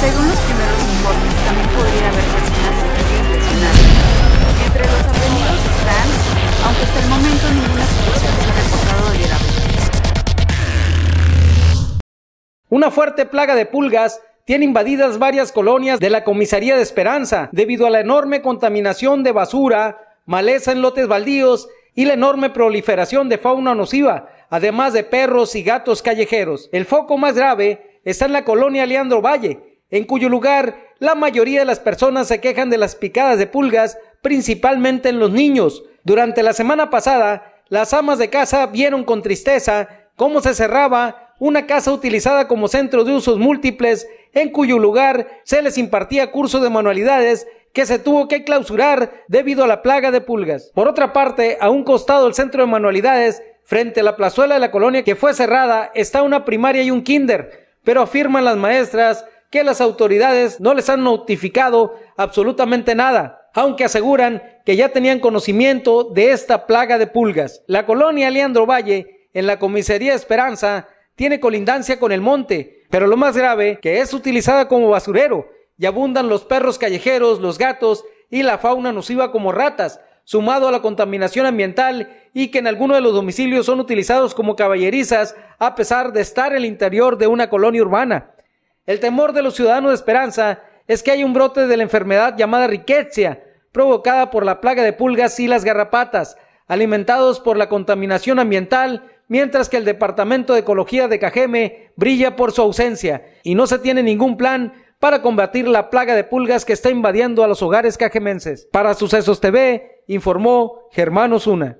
Según los primeros informes, también podría haber personas lesionadas. Entre los aprendidos están, aunque hasta el momento ninguna situación se ha reportado de grave. Una fuerte plaga de pulgas tiene invadidas varias colonias de la comisaría de Esperanza debido a la enorme contaminación de basura, maleza en lotes baldíos y la enorme proliferación de fauna nociva, además de perros y gatos callejeros. El foco más grave está en la colonia Leandro Valle, en cuyo lugar la mayoría de las personas se quejan de las picadas de pulgas, principalmente en los niños. Durante la semana pasada, las amas de casa vieron con tristeza cómo se cerraba una casa utilizada como centro de usos múltiples, en cuyo lugar se les impartía curso de manualidades que se tuvo que clausurar debido a la plaga de pulgas. Por otra parte, a un costado del centro de manualidades, frente a la plazuela de la colonia que fue cerrada, está una primaria y un kinder, pero afirman las maestras que las autoridades no les han notificado absolutamente nada, aunque aseguran que ya tenían conocimiento de esta plaga de pulgas. La colonia Leandro Valle, en la comisaría Esperanza, tiene colindancia con el monte, pero lo más grave, que es utilizada como basurero, y abundan los perros callejeros, los gatos y la fauna nociva como ratas, sumado a la contaminación ambiental y que en algunos de los domicilios son utilizados como caballerizas a pesar de estar en el interior de una colonia urbana. El temor de los ciudadanos de Esperanza es que hay un brote de la enfermedad llamada riqueza, provocada por la plaga de pulgas y las garrapatas, alimentados por la contaminación ambiental, mientras que el Departamento de Ecología de Cajeme brilla por su ausencia y no se tiene ningún plan para combatir la plaga de pulgas que está invadiendo a los hogares cajemenses. Para Sucesos TV, informó Germán Osuna.